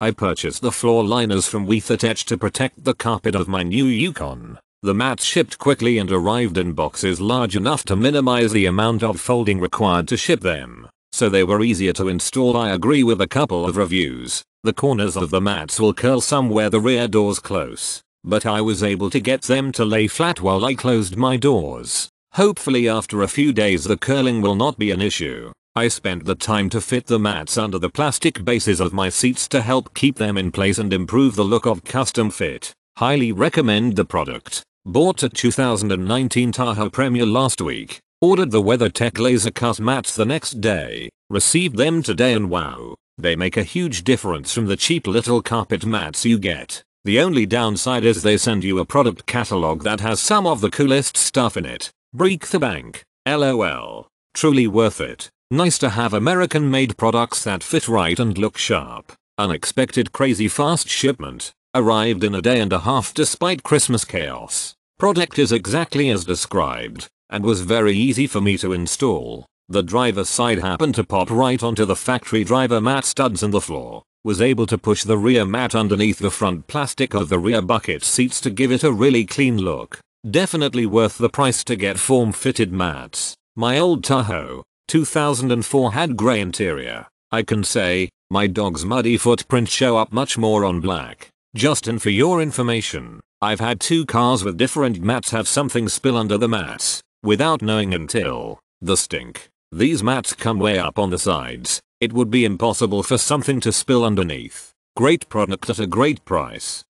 I purchased the floor liners from Weathertech to protect the carpet of my new Yukon. The mats shipped quickly and arrived in boxes large enough to minimize the amount of folding required to ship them, so they were easier to install. I agree with a couple of reviews. The corners of the mats will curl somewhere the rear doors close, but I was able to get them to lay flat while I closed my doors. Hopefully after a few days the curling will not be an issue. I spent the time to fit the mats under the plastic bases of my seats to help keep them in place and improve the look of custom fit. Highly recommend the product. Bought a 2019 Tahoe Premier last week. Ordered the WeatherTech laser cut mats the next day. Received them today and wow. They make a huge difference from the cheap little carpet mats you get. The only downside is they send you a product catalog that has some of the coolest stuff in it. Break the bank. LOL. Truly worth it. Nice to have American made products that fit right and look sharp. Unexpected crazy fast shipment. Arrived in a day and a half despite Christmas chaos. Product is exactly as described, and was very easy for me to install. The driver side happened to pop right onto the factory driver mat studs in the floor. Was able to push the rear mat underneath the front plastic of the rear bucket seats to give it a really clean look. Definitely worth the price to get form fitted mats. My old Tahoe, 2004 had grey interior. I can say, my dog's muddy footprints show up much more on black. Justin for your information, I've had two cars with different mats have something spill under the mats, without knowing until, the stink. These mats come way up on the sides, it would be impossible for something to spill underneath. Great product at a great price.